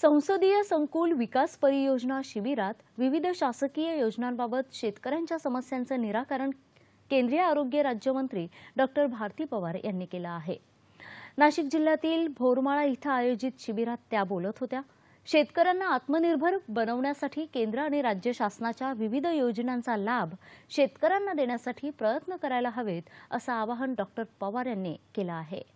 संसदीय संकुल विकास परियोजना शिबिरात विविध शासकीय योजनांबाबत शेतकऱ्यांच्या समस्यांचं निराकरण केंद्रीय आरोग्य राज्यमंत्री डॉक्टर भारती पवार यांनी केलं आहे नाशिक जिल्ह्यातील भोरमाळा इथं आयोजित शिबिरात त्या बोलत होत्या शेतकऱ्यांना आत्मनिर्भर बनवण्यासाठी केंद्र आणि राज्य शासनाच्या विविध योजनांचा लाभ शेतकऱ्यांना देण्यासाठी प्रयत्न करायला हवेत असं आवाहन डॉक्टर पवार यांनी केलं आहे